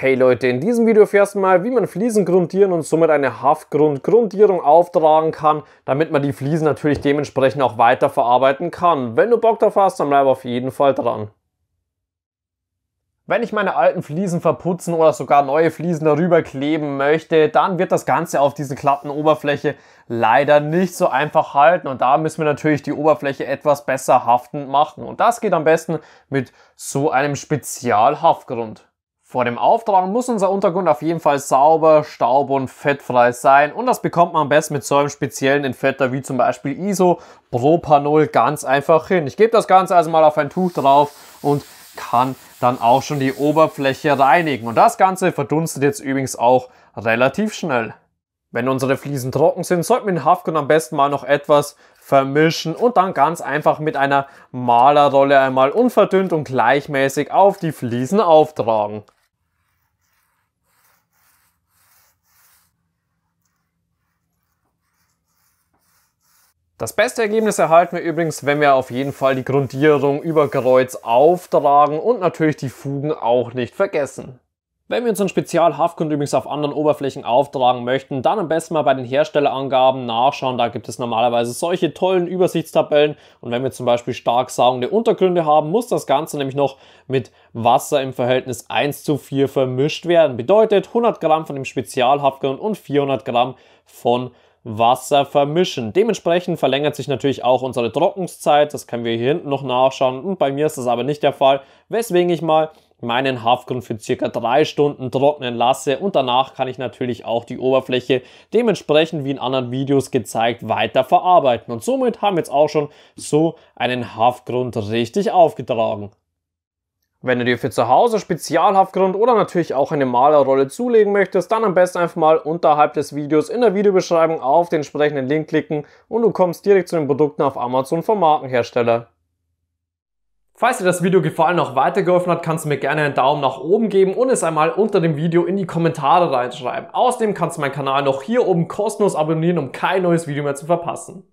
Hey Leute, in diesem Video erfährst du mal, wie man Fliesen grundieren und somit eine Haftgrundgrundierung auftragen kann, damit man die Fliesen natürlich dementsprechend auch weiterverarbeiten kann. Wenn du Bock drauf hast, dann bleib auf jeden Fall dran. Wenn ich meine alten Fliesen verputzen oder sogar neue Fliesen darüber kleben möchte, dann wird das Ganze auf dieser glatten Oberfläche leider nicht so einfach halten und da müssen wir natürlich die Oberfläche etwas besser haftend machen und das geht am besten mit so einem Spezialhaftgrund. Vor dem Auftragen muss unser Untergrund auf jeden Fall sauber, staub- und fettfrei sein und das bekommt man am besten mit so einem speziellen Entfetter wie zum Beispiel ISO Propanol ganz einfach hin. Ich gebe das Ganze also mal auf ein Tuch drauf und kann dann auch schon die Oberfläche reinigen. Und das Ganze verdunstet jetzt übrigens auch relativ schnell. Wenn unsere Fliesen trocken sind, sollten wir den Haftgrund am besten mal noch etwas vermischen und dann ganz einfach mit einer Malerrolle einmal unverdünnt und gleichmäßig auf die Fliesen auftragen. Das beste Ergebnis erhalten wir übrigens, wenn wir auf jeden Fall die Grundierung über Kreuz auftragen und natürlich die Fugen auch nicht vergessen. Wenn wir unseren Spezialhaftgrund übrigens auf anderen Oberflächen auftragen möchten, dann am besten mal bei den Herstellerangaben nachschauen. Da gibt es normalerweise solche tollen Übersichtstabellen. Und wenn wir zum Beispiel stark saugende Untergründe haben, muss das Ganze nämlich noch mit Wasser im Verhältnis 1 zu 4 vermischt werden. Bedeutet 100 Gramm von dem Spezialhaftgrund und 400 Gramm von Wasser vermischen. Dementsprechend verlängert sich natürlich auch unsere Trocknungszeit. Das können wir hier hinten noch nachschauen. Und hm, bei mir ist das aber nicht der Fall, weswegen ich mal meinen Haftgrund für circa drei Stunden trocknen lasse und danach kann ich natürlich auch die Oberfläche dementsprechend wie in anderen Videos gezeigt weiter verarbeiten und somit haben wir jetzt auch schon so einen Haftgrund richtig aufgetragen. Wenn du dir für zu Hause Spezialhaftgrund oder natürlich auch eine Malerrolle zulegen möchtest, dann am besten einfach mal unterhalb des Videos in der Videobeschreibung auf den entsprechenden Link klicken und du kommst direkt zu den Produkten auf Amazon vom Markenhersteller. Falls dir das Video gefallen und auch weitergeholfen hat, kannst du mir gerne einen Daumen nach oben geben und es einmal unter dem Video in die Kommentare reinschreiben. Außerdem kannst du meinen Kanal noch hier oben kostenlos abonnieren, um kein neues Video mehr zu verpassen.